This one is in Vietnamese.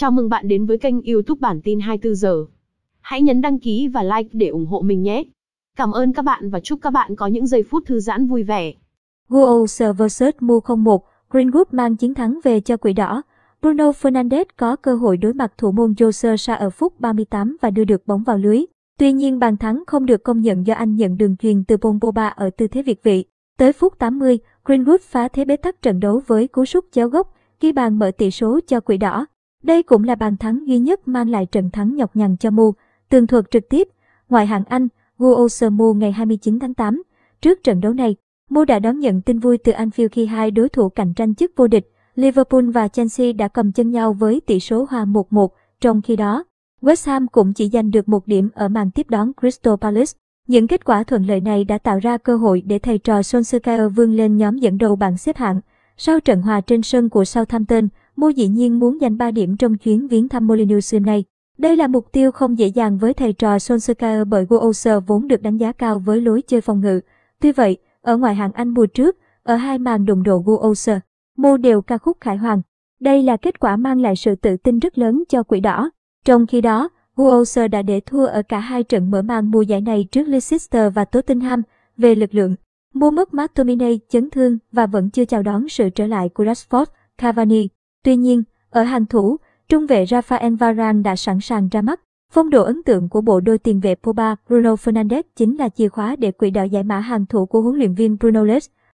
Chào mừng bạn đến với kênh YouTube bản tin 24 giờ. Hãy nhấn đăng ký và like để ủng hộ mình nhé. Cảm ơn các bạn và chúc các bạn có những giây phút thư giãn vui vẻ. Guo vs Mu 01, Green Group mang chiến thắng về cho Quỷ Đỏ. Bruno Fernandes có cơ hội đối mặt thủ môn Jose Sa ở phút 38 và đưa được bóng vào lưới. Tuy nhiên bàn thắng không được công nhận do anh nhận đường truyền từ Bomboba ở tư thế việt vị. Tới phút 80, Greenwood phá thế bế tắc trận đấu với cú sút chéo gốc, ghi bàn mở tỷ số cho Quỷ Đỏ. Đây cũng là bàn thắng duy nhất mang lại trận thắng nhọc nhằn cho Mu. Tường thuật trực tiếp, ngoại hạng Anh, Guo Mu ngày 29 tháng 8. Trước trận đấu này, Mu đã đón nhận tin vui từ Anfield khi hai đối thủ cạnh tranh chức vô địch, Liverpool và Chelsea đã cầm chân nhau với tỷ số hòa 1-1. Trong khi đó, West Ham cũng chỉ giành được một điểm ở màn tiếp đón Crystal Palace. Những kết quả thuận lợi này đã tạo ra cơ hội để thầy trò Solskjaer vươn lên nhóm dẫn đầu bảng xếp hạng. Sau trận hòa trên sân của Southampton, Mu dĩ nhiên muốn giành 3 điểm trong chuyến viếng thăm Molineux hôm nay. Đây là mục tiêu không dễ dàng với thầy trò Solskjaer bởi Wolves vốn được đánh giá cao với lối chơi phòng ngự. Tuy vậy, ở ngoại hạng Anh mùa trước, ở hai màn đụng độ Wolves, Mu đều ca khúc khải hoàng. Đây là kết quả mang lại sự tự tin rất lớn cho quỷ đỏ. Trong khi đó, Wolves đã để thua ở cả hai trận mở màn mùa giải này trước Leicester và Tottenham về lực lượng. Mua mất McTominay chấn thương và vẫn chưa chào đón sự trở lại của Rashford, Cavani. Tuy nhiên, ở hàng thủ, trung vệ Rafael Varane đã sẵn sàng ra mắt. Phong độ ấn tượng của bộ đôi tiền vệ Pogba Bruno Fernandes chính là chìa khóa để quỷ đỏ giải mã hàng thủ của huấn luyện viên Bruno Lage.